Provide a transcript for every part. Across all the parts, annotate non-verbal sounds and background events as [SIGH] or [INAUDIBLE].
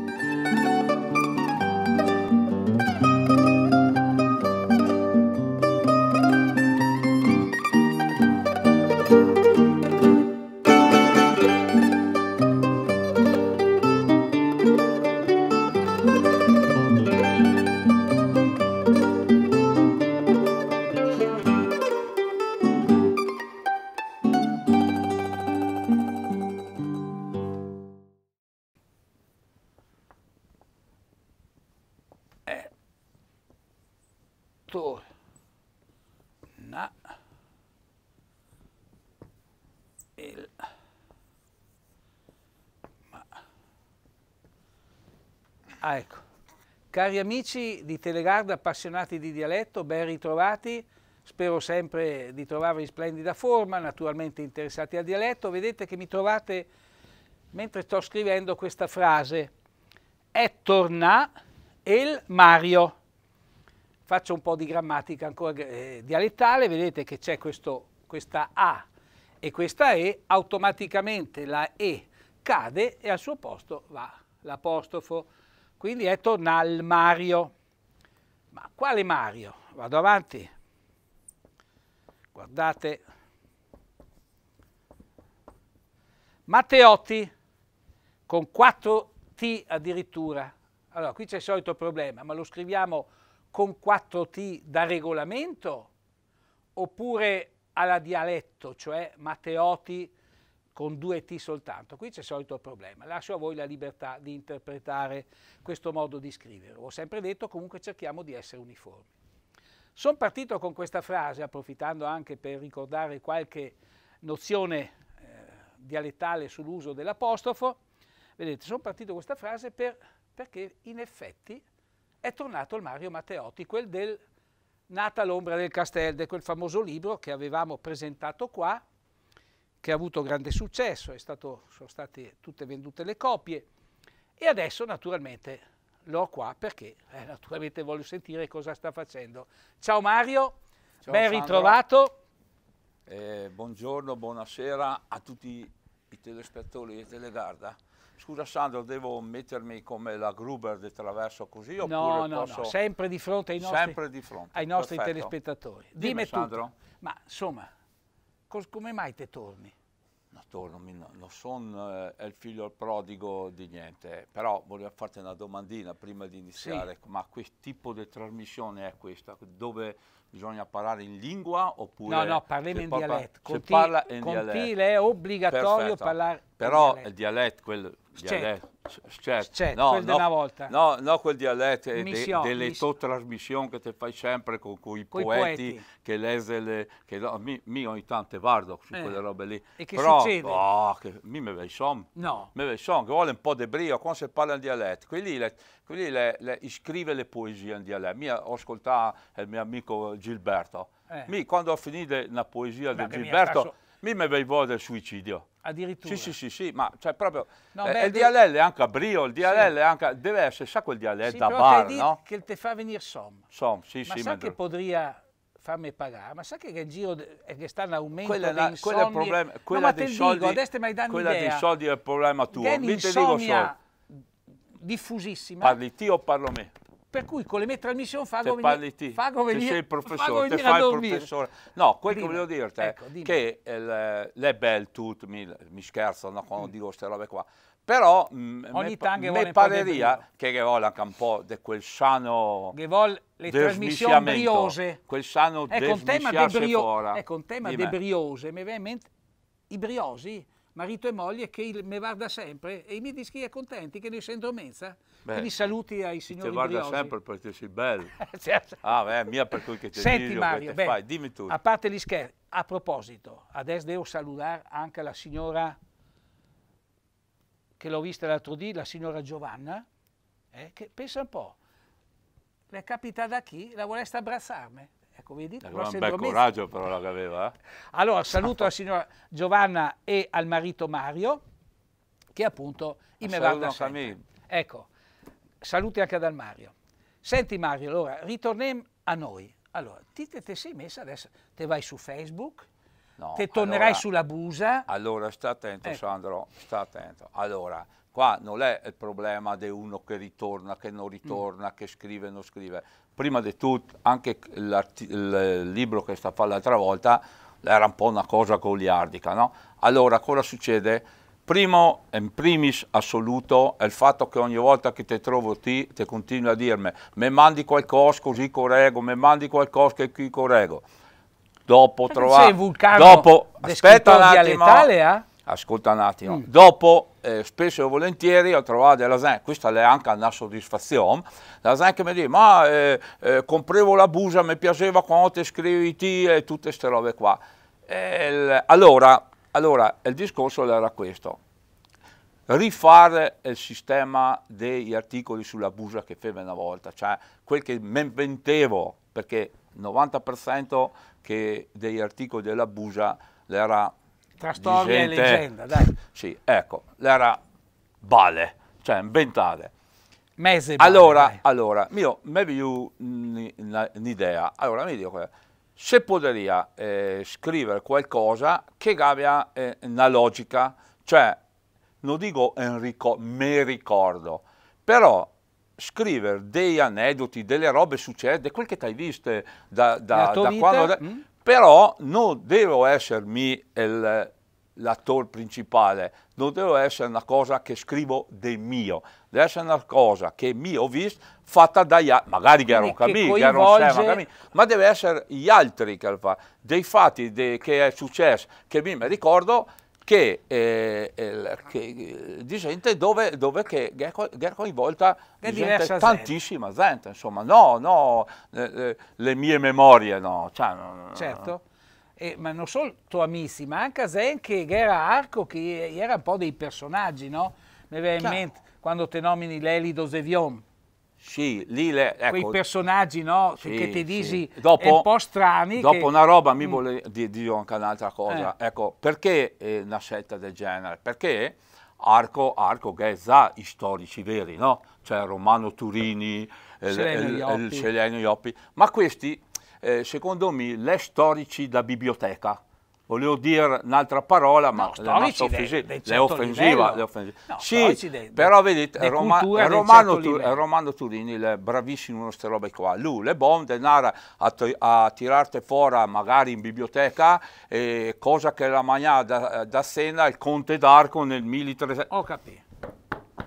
Thank you. Ah, ecco. Cari amici di Telegarda, appassionati di dialetto, ben ritrovati. Spero sempre di trovarvi in splendida forma, naturalmente interessati al dialetto. Vedete che mi trovate mentre sto scrivendo questa frase. È torna il Mario. Faccio un po' di grammatica ancora eh, dialettale. Vedete che c'è questa A e questa E. Automaticamente la E cade e al suo posto va l'apostrofo. Quindi è tonal Mario. Ma quale Mario? Vado avanti. Guardate. Matteotti con 4 T addirittura. Allora, qui c'è il solito problema, ma lo scriviamo con 4 T da regolamento oppure alla dialetto, cioè Matteotti con due T soltanto. Qui c'è il solito problema. Lascio a voi la libertà di interpretare questo modo di scrivere. Ho sempre detto, comunque cerchiamo di essere uniformi. Sono partito con questa frase, approfittando anche per ricordare qualche nozione eh, dialettale sull'uso dell'apostrofo. Vedete, sono partito con questa frase per, perché in effetti è tornato il Mario Matteotti, quel del Nata l'ombra del castello, di quel famoso libro che avevamo presentato qua, che ha avuto grande successo, stato, sono state tutte vendute le copie e adesso naturalmente l'ho qua perché eh, naturalmente voglio sentire cosa sta facendo. Ciao Mario, Ciao ben Sandro. ritrovato. Eh, buongiorno, buonasera a tutti i telespettatori di Telegarda. Scusa Sandro, devo mettermi come la Gruber di traverso così? No, no, posso... no, sempre di fronte ai nostri, fronte. Ai nostri telespettatori. Dimmi, Dimmi Sandro. Tutto. Ma insomma, Cos, come mai te torni? No, tornami, no, non sono eh, il figlio prodigo di niente, eh, però volevo farti una domandina prima di iniziare, sì. ma che tipo di trasmissione è questa, dove bisogna parlare in lingua oppure... No, no, parliamo in dialetto, con, ti, parla in con dialetto. è obbligatorio Perfetto. parlare Però il dialetto, quello, Dialetto. Scetto. Scetto, certo, no, no, della volta. No, no quel dialetto eh, de, delle tue trasmissioni che te fai sempre con quei poeti, poeti, che lese le... Che, no, mi, mi, ogni tanto vardo su eh. quelle robe lì. E che Però, succede? Oh, che, mi me vei som. No. Me vei som, che vuole un po' di brio quando si parla in dialetto. Quelli, le, quelli le, le, scrive le poesie in dialetto. Mia, ho ascoltato il mio amico Gilberto. Eh. Mi, quando ho finito una poesia Ma di Gilberto mi mi aveva del suicidio. Addirittura? Sì, sì, sì, sì ma cioè proprio... No, eh, il DLL è anche a brio, il DLL sì. anche, deve essere, sa quel DLL sì, da bar, no? che te fa venire som. Som, sì, ma sì. Ma sa che potria farmi pagare, ma sa che il giro eh, è che sta in aumento quella, la, quella è il problema, quella no, dei soldi, dico, adesso mi danno Quella dei soldi è il problema tuo, mi te dico soldi. diffusissima. Parli ti o parlo me? per cui con le metralmission fago venire, fago venire, se sei il professore, te fai il professore. No, quel Dino, che volevo dirti ecco, è che eh, le belle tutte, mi, mi scherzano no, quando mm. dico queste robe qua, però mh, mm, ogni tanto mi pareria che Gevol anche un po' di quel sano Gevol le trasmissioni briose quel sano ecco un tema de brio, ecco un tema de briose mi viene in mente i briosi marito e moglie che mi guarda sempre e mi dice che è contenti che noi siamo in Beh, Quindi saluti ai signori Ti guarda briosi. sempre perché sei bello. [LAUGHS] Eh, certo. Ah, beh, mia per cui che ti Senti Mario, beh, fai. dimmi tu. A parte gli scherzi, a proposito, adesso devo salutare anche la signora che l'ho vista l'altro dì, la signora Giovanna, eh, che pensa un po', le è capitata da chi? La voleste abbracciarmi? Ecco, vedi? Eh, aveva un bel coraggio però la che aveva. Eh? Allora, saluto [LAUGHS] la signora Giovanna e al marito Mario, che appunto in me va da sempre. Ecco, saluti anche dal Mario. Senti Mario, allora, ritorniamo a noi. Allora, ti te, te sei messa adesso, te vai su Facebook, no, te tornerai allora, sulla busa. Allora, sta attento eh. Sandro, sta attento. Allora, qua non è il problema di uno che ritorna, che non ritorna, mm. che scrive, non scrive. Prima di tutto, anche il libro che sta a fare l'altra volta, era un po' una cosa goliardica, no? Allora, cosa succede? Primo, in primis assoluto, è il fatto che ogni volta che ti trovo ti, ti continui a dirmi mi mandi qualcosa così corrego, mi mandi qualcosa che qui corrego. Dopo trovare... Dopo, aspetta un attimo. Eh? Ascolta un attimo. Mm. Dopo, eh, spesso e volentieri, ho trovato della gente, questa è anche una soddisfazione, la gente che mi dice, ma eh, eh, comprevo la busa, mi piaceva quando ti scrivi ti e tutte queste robe qua. Il, allora, allora, il discorso era questo. Rifare il sistema degli articoli sull'abuso che fece una volta, cioè quel che mi inventevo, perché il 90% degli articoli dell'abusa era... Tra storia gente, e leggenda, dai. Sì, ecco, era bale, cioè inventare. Mese allora, dai. allora, io mi avevo un'idea, allora mi dico questo se poteria eh, scrivere qualcosa che abbia eh, una logica, cioè non dico rico me ricordo, però scrivere dei aneddoti, delle robe succede, quel che ti hai visto da, da, da quando... Mm? Però non devo essermi il, eh, l'attore principale, non deve essere una cosa che scrivo del mio, deve essere una cosa che mi ho visto fatta dagli altri, magari che era Camille, che era un ma deve essere gli altri che lo fanno. Dei fatti de, che è successo, che mi ricordo, che, eh, eh, che, di gente dove, dove che, è coinvolta gente, tantissima gente. insomma, no, no, eh, le mie memorie, no. Cioè, certo eh, ma non solo Amissi, ma anche Zen che era Arco, che era un po' dei personaggi, no? Mi viene in mente quando te nomini Lelido Dosevion. Sì, lì le, ecco, quei personaggi no? sì, che ti dici sì. dopo, un po' strani. Dopo che... una roba mi mm. vuole dire anche un'altra cosa. Eh. Ecco, perché eh, una scelta del genere? Perché Arco, Arco Ghezza, i storici veri, no? Cioè Romano Turini, il, il Celeno Ioppi, ma questi eh, secondo me, le storici da biblioteca. Volevo dire un'altra parola, ma no, la nostra certo offensiva, de, de offensiva, offensiva. No, sì, de, però vedete, Roma, Romano, certo Romano, Turini è bravissimo in queste robe qua. Lui, le bombe, andare a, a tirarte fuori magari in biblioteca, eh, cosa che la mangiava da, da Sena il conte d'Arco nel 1300. Ho capito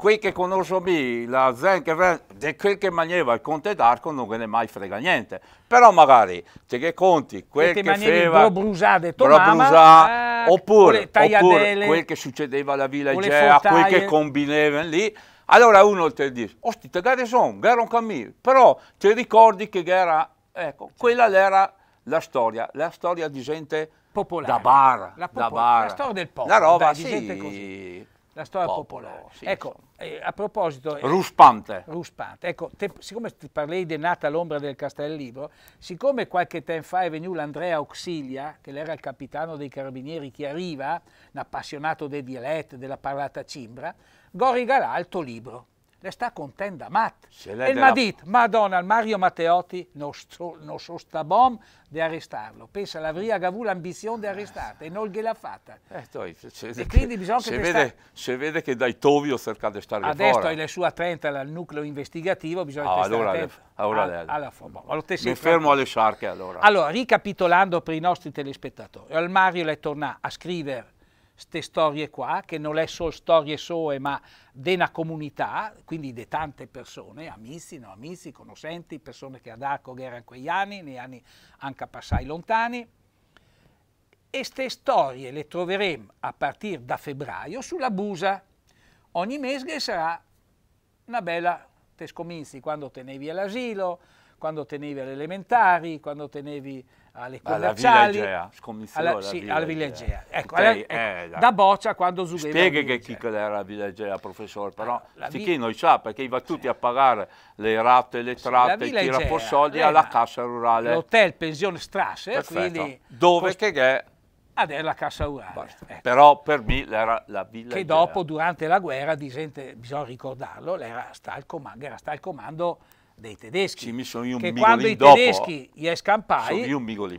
quel che conosco me, la che di quel che maneva il Conte d'Arco non ve ne mai frega niente. Però magari te che conti quel che, che feva il tomama, brusà, eh, oppure, oppure quel che succedeva alla Villa Igea, quel che combineva lì. Allora uno ti dice, osti, te gare sono, gare un cammino, però ti ricordi che era, ecco, quella era la storia, la storia di gente popolare. Da bar, la, popol- da bar. la storia del popolo, la roba, da, di sì. gente così la storia popolo, popolare. Sì, ecco, insomma. Eh, a proposito... Eh, Ruspante. Ruspante. Ecco, te, siccome ti parlai di nata all'ombra del Castel Libro, siccome qualche tempo fa è venuto l'Andrea Auxilia, che era il capitano dei carabinieri che arriva, un appassionato dei dialetti, della parlata cimbra, gò regalà il tuo libro ne sta contenta Matt. E il Madit, Madonna, il Mario Matteotti non, so, non so sta bom di arrestarlo. Pensa, l'avrei avuto l'ambizione di eh. arrestarlo e non gliel'ha fatta. Eh, toi, e quindi bisogna che... Se vede, sta... vede, che dai tovi ho cercato di stare Adesso fuori. Adesso è le sue 30 al nucleo investigativo, bisogna ah, allora le, allora al, alla forma. Boh, allora, Mi fermo alle sciarche allora. Allora, ricapitolando per i nostri telespettatori, il Mario le torna a scrivere queste storie qua, che non è solo storie soe, ma della comunità, quindi di tante persone, amici, non amici, conoscenti, persone che ad Arco erano in quegli anni, negli anni anche passai lontani. E queste storie le troveremo a partire da febbraio sulla Busa. Ogni mese sarà una bella te tescominzi, quando tenevi all'asilo, quando tenevi alle elementari, quando tenevi alle commerciali, alla villeggea, Egea, scommissero alla, alla, sì, Villa alla ecco, ecco, eh, da, boccia quando Zughero... Spieghi che chi era la villeggea professore, però allora, finché non sa, perché va tutti a pagare le rate, le tratte, sì, tira fuori soldi alla cassa rurale. L'hotel pensione Strasse, quindi... Dove che è... Ad ah, è la cassa rurale. Ecco. Però per me era la villeggea Che dopo, durante la guerra, disente, bisogna ricordarlo, era, sta comando, era sta al comando dei tedeschi. che quando i tedeschi dopo, gli è scampai,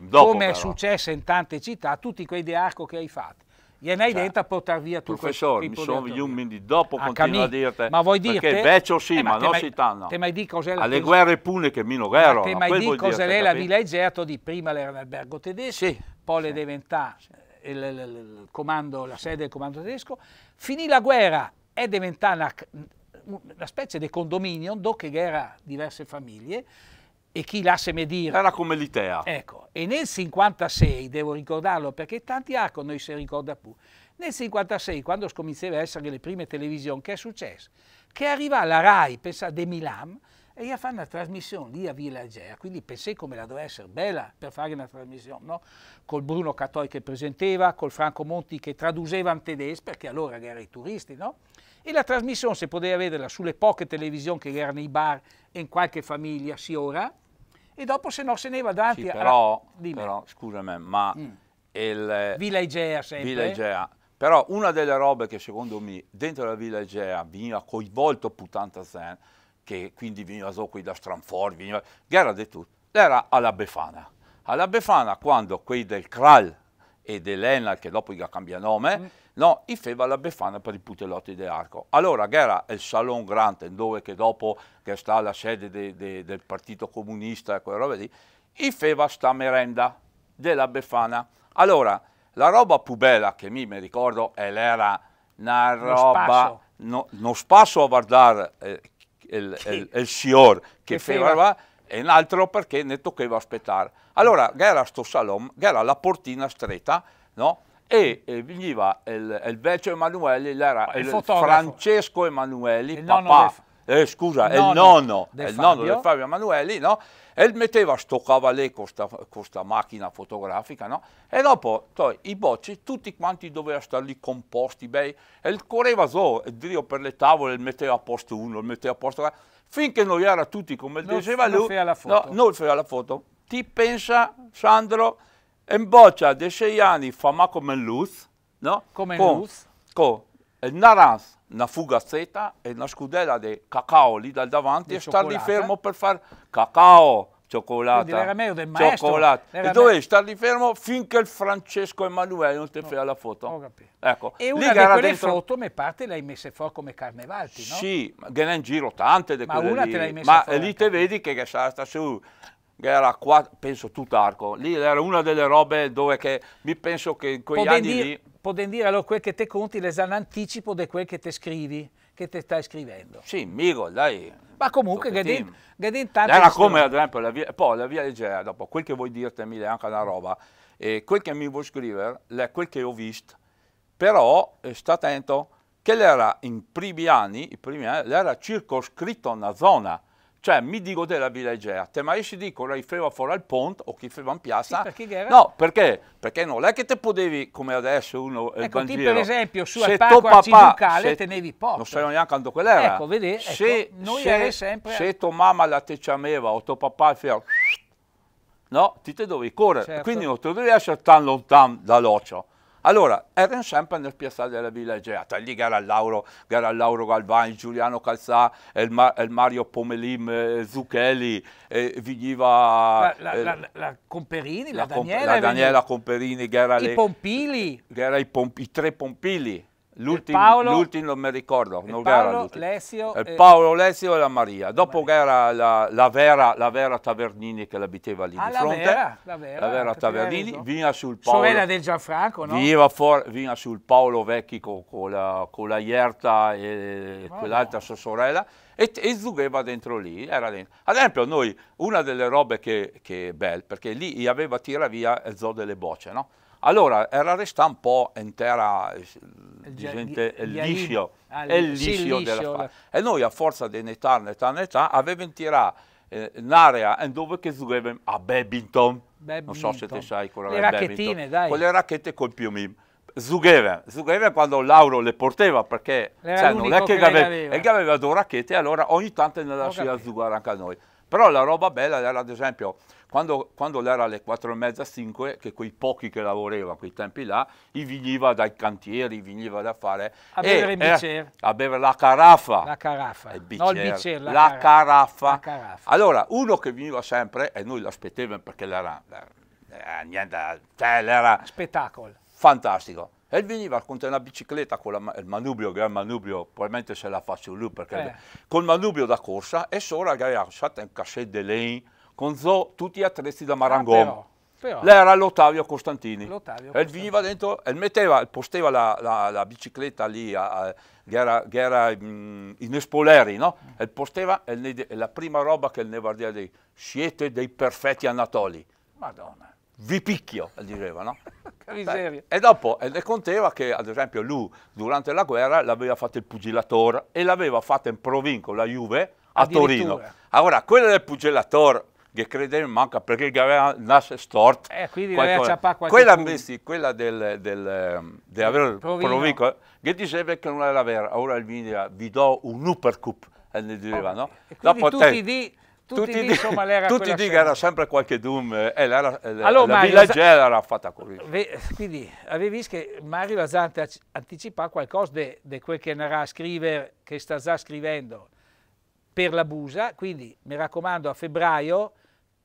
dopo, come però. è successo in tante città, tutti quei dearco che hai fatto. Glien'hai cioè, detto a portare via tu Professore, mi sono gli uomini dopo, ah, continua a dirti. Ma vuoi dire? Perché vecchio sì, eh, ma, non si tanno. Te mai di cos'è la Alle guerre puniche, meno guerra. Te mai di cos'è la Villa Egerto di prima l'era un albergo tedesco, sì, poi sì. le diventà sì. Eh, il, il, il, comando, la sede del comando tedesco. Finì la guerra, è diventata una specie di condominio dove c'era diverse famiglie e chi la se medira. Era come l'Itea. Ecco, e nel 56, devo ricordarlo perché tanti arco non si ricorda più, nel 56 quando scominciava a essere le prime televisioni, che è successo? Che arriva la RAI, pensa, de Milan, e io fare una trasmissione lì a Villa Agea, quindi pensai come la doveva essere bella per fare una trasmissione, no? Col Bruno Cattoi che presenteva, col Franco Monti che traduceva in tedesco, perché allora erano i turisti, no? E la trasmissione si poteva vederla sulle poche televisioni che erano nei bar e in qualche famiglia, si ora, e dopo se no se ne va davanti sì, però, alla... Però, scusami, ma... Mm. Il, Villa Igea sempre. Villa eh? Igea. Però una delle robe che secondo me dentro la Villa Igea veniva coinvolto Putantasen, che quindi veniva so qui da Stranford, veniva... Guerra di tutto. Era alla Befana. Alla Befana quando quei del Kral e dell'Enal, che dopo gli cambia nome, mm no, i feva la Befana per i putelotti dell'arco. Allora che era il Salon Granten, dove che dopo che sta la sede de, de, del Partito Comunista e quelle robe lì, i feva sta merenda della Befana. Allora, la roba pubella che mi, mi ricordo era una roba, non no spasso a guardare eh, il, il, il signor che, che feva, feva e un altro perché ne toccava aspettare. Allora, che era sto salon, che era la portina stretta, no? e veniva il, il vecchio Emanuele, il, il Francesco Emanueli, il papà, eh, scusa, è il nonno, del, il nonno Fabio. del Fabio Emanueli, no? E metteva sto cavalè con questa macchina fotografica, no? E dopo to, i bocci, tutti quanti dovevano stare lì composti, bei, e il correva so, Dio per le tavole, metteva a posto uno, metteva a posto l'altro, finché noi era tutti come non, diceva non lui, no, non faceva la foto. Ti pensa, Sandro, in boccia di Sceiani fama come luz, no? Come con, luz? Con il naranz, una fugazzetta e una scudella di cacao lì dal davanti e star lì fermo per fare cacao, cioccolata, era meglio del maestro, cioccolata. e dovevi star lì fermo finché il Francesco Emanuele non ti no, fea la foto. Ho capito. Ecco, e una lì di quelle dentro... foto, mi parte, l'hai messa fuori come Carnevalti, no? Sì, che ne in giro tante di ma quelle lì. Ma lì te vedi che, che sarà su era qua, penso Tutarco, lì era una delle robe dove che, mi penso che in quegli anni dir, lì... Poden dire allora quel che te conti, anticipo di quel che te scrivi, che te stai scrivendo. Sì, Migo, dai. Ma comunque Gadin, Gadin tanto... Era come ad esempio la via, poi la via leggera, dopo quel che vuoi dirtemi è anche una roba, e quel che mi vuoi scrivere è quel che ho visto, però eh, sta attento che l'era in primi anni, i primi anni, l'era circoscritto una zona, cioè, mi dico della Villegea, te ma esci di con riferiva fuori al ponte o chi faceva in piazza? Sì, perché No, perché? Perché non è che te potevi, come adesso uno eh, ecco, il per esempio, su al parco arciducale se, tenevi poco. Non sapevo neanche quanto quell'era. Ecco, vedi, ecco, se, noi se, sempre... Se tua mamma la te chiamava o tuo papà faceva... No, ti te dovevi correre. Certo. Quindi non te dovevi essere tan lontano dall'occhio. Allora, erano sempre nel piazzale della Villa Egeata, lì Garallauro, Lauro Galvani, Giuliano Calzà, il, Ma, il Mario Pomelim, Zucchelli, eh, Vigiva... La, la, eh, la, la, Comperini, la, Daniela... La Daniela Comperini, Gara... I Pompili. Gara i, pomp, i tre Pompili L'ultimo, Paolo, l'ultimo non mi ricordo, non Paolo, Lesio, e... Paolo Lesio e la Maria. Dopo era la, la, vera, la, vera, Tavernini che l'abitava lì ah, di fronte. La vera, la vera, la vera Tavernini, vina sul Paolo. Sorella del Gianfranco, no? for, vina sul Paolo Vecchi con, con, la, con la Ierta e oh, quell'altra no. sua sorella e, e zugheva dentro lì. Era dentro. Ad esempio noi, una delle robe che, che è bella, perché lì aveva tira via il zoo delle bocce, no? Allora era resta un po' intera eh, di gente, è liscio, ah, è il liscio, liscio della fa- E noi a forza di età, età, età, avevamo tirato eh, un'area dove che giocavamo a badminton. Non so se te sai quella Le racchettine, dai. Con le racchette col piumim. Zugheven, Zugheven quando Lauro le portava perché cioè, non è che, che aveva, aveva. E aveva due racchette allora ogni tanto ne lasciava zugare anche a noi però la roba bella era ad esempio quando, quando era alle 4 e mezza, 5, che quei pochi che lavoravano quei tempi là, gli veniva dai cantieri, gli veniva da fare... A bere il eh, bicchiere. a bere la caraffa. La caraffa, il bicer, no il bicchiere, la, la, caraffa. la caraffa. Allora, uno che veniva sempre, e noi l'aspettavamo perché era, eh, niente, cioè, era... Spettacolo. Fantastico e veniva con una bicicletta con la, il manubrio, il manubrio, probabilmente se la faccio lui perché eh. col manubrio da corsa e sopra che aveva usato un cachet de lei con zoo tutti attrezzi da Marangon. Ah, però, Lei era l'Ottavio Costantini. L'Ottavio e veniva dentro e metteva, posteva la, la, la bicicletta lì, a, a, che era, che era mh, mm, in Espoleri, no? Mm. E posteva, e la prima roba che il Nevardia diceva, siete dei perfetti anatoli. Madonna. Vi picchio, diceva, no? [LAUGHS] che miseria. E dopo, e conteva che, ad esempio, lui durante la guerra l'aveva fatto il pugilatore e l'aveva fatto in provincia, con la Juve a Torino. Allora, quello del pugilatore che crede manca perché il governo storto. Eh, quindi aveva qualche quella, messi, quella del, del, eh, del aver provico eh, che diceva che non era vera, ora il vino vi do un uppercup e eh, ne diceva oh, no? E Dopo tutti te, di tutti, tutti, di, insomma, era tutti di che era sempre qualche doom e eh, la, la, allora, la villaggera era fatta così. quindi avevi visto che Mario Lazzante anticipa qualcosa di quel che andrà a scrivere, che sta già scrivendo per la Busa, quindi mi raccomando a febbraio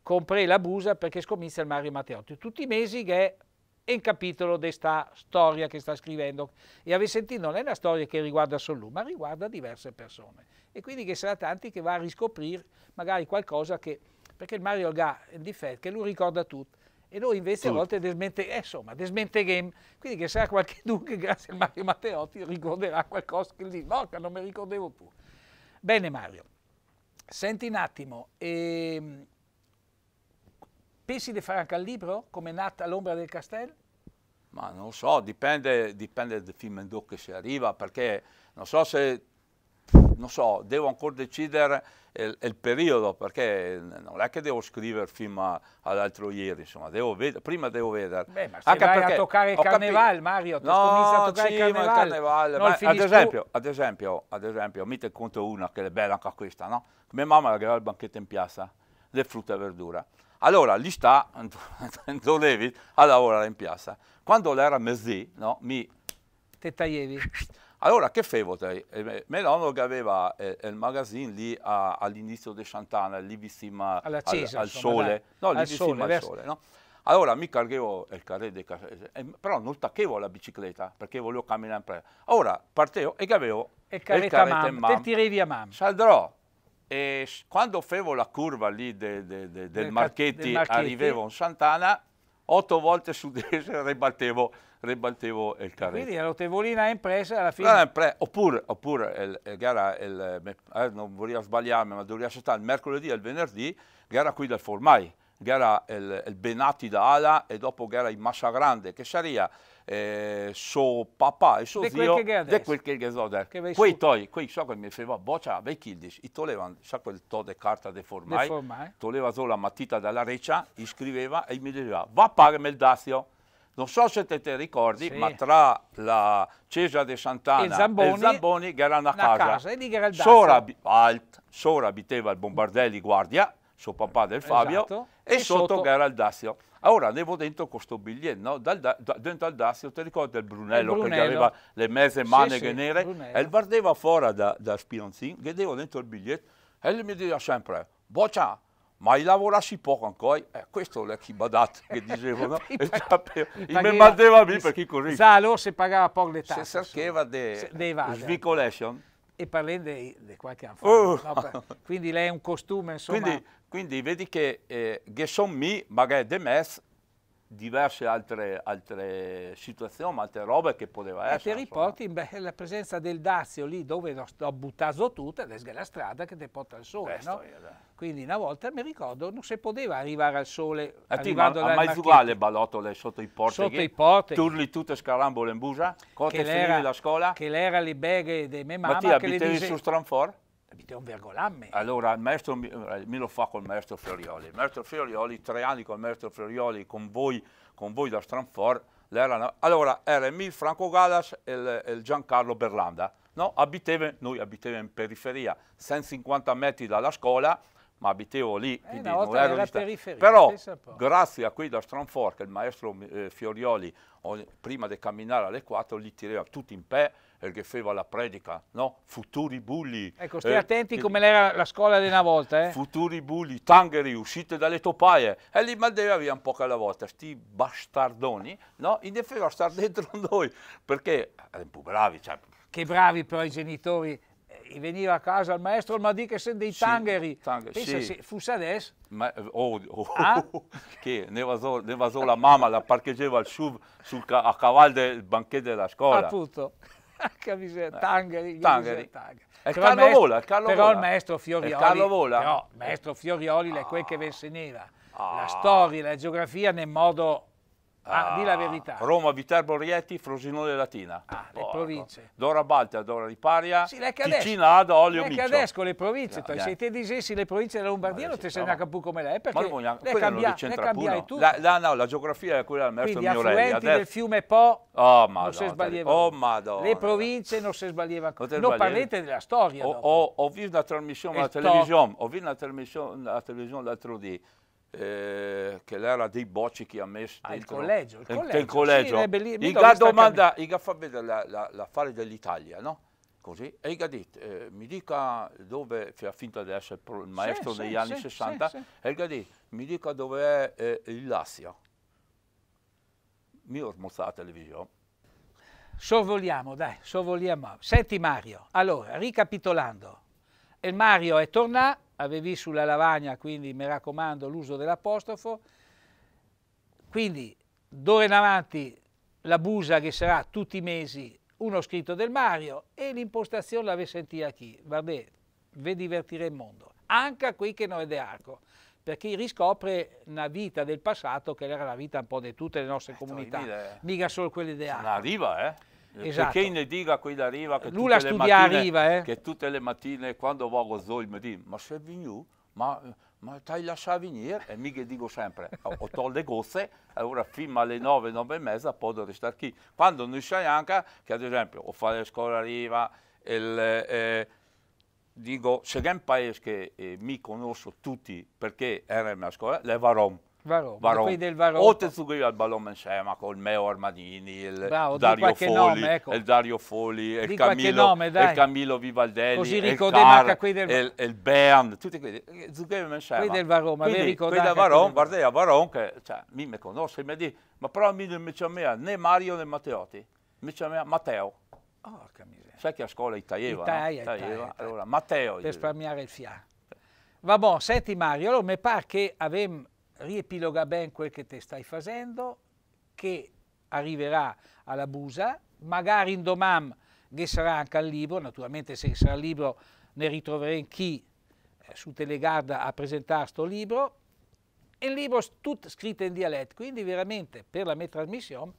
comprei la busa perché scomincia il Mario Matteotti. Tutti i mesi che è in capitolo di questa storia che sta scrivendo. E avete sentito, non è una storia che riguarda solo lui, ma riguarda diverse persone. E quindi che sarà tanti che va a riscoprire magari qualcosa che... Perché il Mario ha il difetto che lui ricorda tutto. E noi invece tutto. a volte desmente, eh, insomma, desmente game. Quindi che sarà qualche che grazie al Mario Matteotti, ricorderà qualcosa che dice, porca, non mi ricordevo più. Bene Mario, senti un attimo, ehm, Pensi di fare anche il libro, come è nata l'ombra del castello? Ma non so, dipende, dipende dal film in che si arriva, perché non so se, non so, devo ancora decidere il, il periodo, perché non è che devo scrivere film all'altro ieri, insomma, devo vedere, prima devo vedere. Beh, ma se anche vai a toccare il carnevale, Mario, ti no, a toccare sì, il carnevale. Ma Il carnevale. Beh, ad, esempio, ad, esempio, ad esempio, mi te conto una che è bella anche questa, no? Mia mamma aveva il banchetto in piazza, le frutta e verdura. Allora lì sta [LAUGHS] Enzo Levi a lavorare in piazza. Quando era mezzì, no, mi... Te taglievi? Allora che fevo te? Eh, mio nonno che aveva eh, il magazzino lì all'inizio di Sant'Anna, lì vicino al, al, sole. No, lì vicino al sole, no? Allora mi caricavo il carrello di caffè, eh, eh, però non tacchevo la bicicletta perché volevo camminare in presa. Ora partevo e avevo e il carrello mam, in mam. Te tiravi a mam. Saldrò e quando fevo la curva lì de, de, de, del, Marchetti, del arrivevo in Sant'Ana, otto volte su destra [LAUGHS] ribaltevo, ribaltevo il carrello. Quindi la rotevolina è impresa alla fine. Ah, impre oppure, oppure il, il eh, gara, il, eh, eh non vorrei sbagliarmi, ma dovrei stare il mercoledì e il venerdì, gara qui del Formai gara il, il Benati da Ala e dopo gara il Grande, che sarebbe eh, suo papà e suo zio E quel che è adesso. Che quei su... toi, quei so che mi faceva boccia, vei kildish, i tolevan, sa quel to de carta de formai, de formai. toleva solo la matita dalla reccia, iscriveva e mi diceva, va a pagami il dazio. Non so se te, te ricordi, sì. ma tra la Cesa de Sant'Anna e Zamboni, Zamboni che era una, una casa. casa. E lì che era il dazio. Sora, alt, Sora abitava il Bombardelli Guardia suo papà del Fabio, esatto. e, e, sotto, sotto... che era Allora Ora avevo dentro questo biglietto, no? Dal, da, dentro Aldazio, ti ricordi il Brunello, il Brunello. che aveva le mezze maniche sì, nere? Brunello. E il guardava fuori da, da Spionzin, vedevo dentro il biglietto, e lui mi diceva sempre, boccia, ma i lavorassi poco ancora, eh, questo l'ho badato che dicevano, [LAUGHS] e sapevo, mi mandava lì perché così. Sa, allora si pagava poco le tasse. Si cercava di svicolation. E parliamo di, qualche anno fa. Uh. No? Quindi lei è un costume, insomma. Quindi, quindi vedi che eh, Gesson mi, magari de mes, diverse altre, altre, situazioni, altre robe che poteva essere. E ti riporti insomma. la presenza del Dazio lì dove lo sto buttato tutto, adesso è la strada che ti porta al sole. No? Quindi una volta mi ricordo non si poteva arrivare al sole. Eh, a te, ma, a Maizugà le balottole sotto i porti. Sotto i porti. Turli tutte scarambole in busa, cote finire la scuola. Che l'era le beghe dei mie mamma. Ma ti abitavi su Stranfor? un Vergolamme. Allora il maestro, me eh, lo fa col maestro Fiorioli. Il maestro Fiorioli, tre anni col maestro Fiorioli, con voi, con voi da Stranfor, allora era il Franco Galas e il, Giancarlo Berlanda. No, abiteve, noi abitavamo in periferia, 150 metri dalla scuola, ma abitavo lì, eh, quindi non ero periferia, Però, grazie a qui da Stranfor, che il maestro eh, Fiorioli, prima di camminare alle 4, li tirava tutti in pè, che faceva la predica, no? Futuri bulli. Ecco, stai eh, attenti che... come era la scuola di una volta, eh? Futuri bulli, tangheri, uscite dalle topaie. E li mandava via un po' alla volta, sti bastardoni, no? In effetti star dentro [LAUGHS] noi, perché erano più bravi. Cioè. Che bravi però i genitori. Eh, veniva a casa il maestro, ma di che sono dei sì, tangheri. Tang- Pensa sì. fosse adesso. Ma, eh, oh, oh, ah? [LAUGHS] Oh, che ne va, so, la mamma, la parcheggiava al SUV sul, a cavallo del banchetto della scuola. Appunto. [LAUGHS] camisetta, eh, Tangari. Tangari. Tangari. Eh, è però Carlo maestro, Vola, Carlo però Vola. il maestro Fiorioli, il Carlo Vola. Però, maestro Fiorioli è quel che ah. ve insegnava. Ah. La storia, la geografia nel modo Ah, di la ah, verità. Roma, Viterbo, Rieti, Frosinone Latina. Ah, le Porco. province. Dora Balta, Dora Riparia, sì, Ticina, Ada, Olio, Miccio. Anche adesso le province, no, se te disessi le province della Lombardia non te sei neanche più come lei, perché ma vogliamo, le, cambia, le cambiai tu. La, la, no, la geografia è quella del Merto Quindi Miorelli. Quindi affluenti del fiume Po oh, madonna, non si sbagliava. Oh, madonna. Le province non si sbagliava. Non, non parlate della storia. Ho, ho, ho visto una trasmissione alla televisione l'altro giorno eh, che era dei bocci che ha messo ah, il collegio, il collegio, il collegio. Sì, belli... Iga domanda, Iga fa vedere l'affare la, la dell'Italia, no? Così. E Iga ha eh, mi dica dove, cioè, finta di essere il maestro sì, negli sì, anni 60, e Iga ha detto, mi dica dove è eh, il Lazio. Mi ho smozzato la televisione. Sorvoliamo, dai, sorvoliamo. Senti Mario, allora, ricapitolando, il Mario è tornato, avevi sulla lavagna, quindi mi raccomando l'uso dell'apostrofo. Quindi d'ora in avanti la busa che sarà tutti i mesi uno scritto del Mario e l'impostazione l'ave sentita a chi? Vabbè, ve divertire il mondo, anche a qui che non è de arco, perché riscopre una vita del passato che era la vita un po' di tutte le nostre eh, comunità, eh. mica solo quelle de arco. Una riva, eh? Eh, esatto. Perché ne dica qui da Riva che, Lula eh, tutte le, mattine, Riva, eh? che tutte le mattine quando vado a Zol mi dice ma se vieni, Ma, ma ti hai venire? E mica dico sempre, ho tolto le gozze, allora fino alle 9, 9 e mezza posso restare qui. Quando non sai anche, che ad esempio, ho fatto la scuola a Riva, il, eh, dico, se è un paese che eh, mi conosco tutti perché era in mia scuola, le varò. Varò, Varò. del Varò. O te Tetsugiri al Ballon Mencema col Meo Armadini, il, Bravo, Dario, Foli, nome, ecco. il Dario Foli, il Camillo, nome, il Camillo, Vivaldelli, Così il Car, del... il, il Bern, tutti quelli. Zugiri e Mencema. Quelli del Varò, ma Quindi, quelli del Varò, guardai a Varò che cioè, mi, mi conosce mi dice ma però mi dice a né Mario né Matteotti, mi dice a Matteo. Oh, Sai che a scuola Itaieva, Italia, no? Itaia, Italia. Allora, Matteo. Per risparmiare il fiato. Va bon, senti Mario, allora mi pare che avem riepiloga ben quel che te stai facendo, che arriverà alla Busa, magari in domam che sarà anche al libro, naturalmente se sarà al libro ne ritroverai chi eh, su Telegarda a presentare questo libro, e il libro è tutto scritto in dialetto, quindi veramente per la mia trasmissione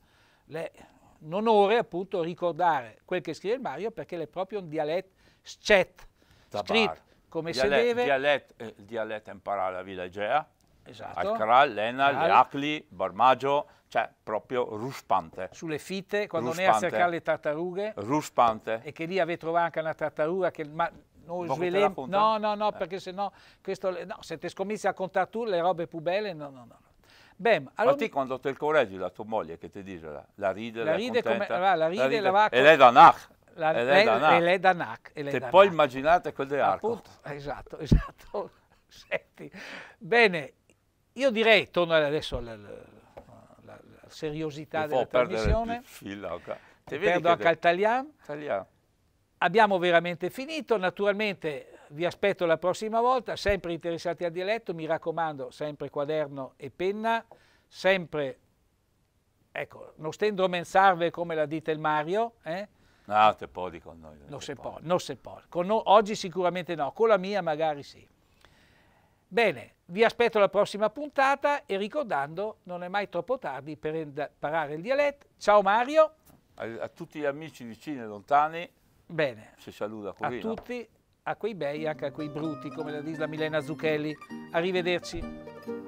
un onore appunto ricordare quel che scrive il Mario perché è proprio un dialetto scet, scritto come dialet, si deve. Eh, il Dialetto, eh, dialetto imparare la villagea, esatto. Alcaral, Lenal, Al... Leacli, Barmaggio, cioè proprio ruspante. Sulle fitte, quando ruspante. andai a cercare le tartarughe. Ruspante. E che lì avete trovato anche una tartaruga che... Ma, noi svelem- no, no, no, eh. perché sennò questo, no, se te scommissi a contare tu le robe più belle, no, no, no. Bem, allora... Ma te quando te il correggi la tua moglie che ti dice la, la ride, la, la ride, come, la, la ride, la ride, la va... E lei da nach. La, e lei da nach. E lei da NAC. E lei te da poi immaginate quel di Appunto, esatto, [LAUGHS] esatto. Senti, bene, io direi, torno adesso alla, alla, alla, alla seriosità della trasmissione, Ti perdo anche al Talian. Abbiamo veramente finito, naturalmente vi aspetto la prossima volta, sempre interessati al dialetto, mi raccomando, sempre quaderno e penna, sempre, ecco, non stendo a come la dite il Mario, eh? No, te podi con noi. Non se può, non se può. oggi sicuramente no, con la mia magari sì. Bene, vi aspetto alla prossima puntata e ricordando non è mai troppo tardi per imparare il dialetto. Ciao Mario. A, a tutti gli amici vicini e lontani. Bene. Si saluta Corino. A tutti, a quei bei e anche a quei brutti, come la dice la Milena Zucchelli. Arrivederci.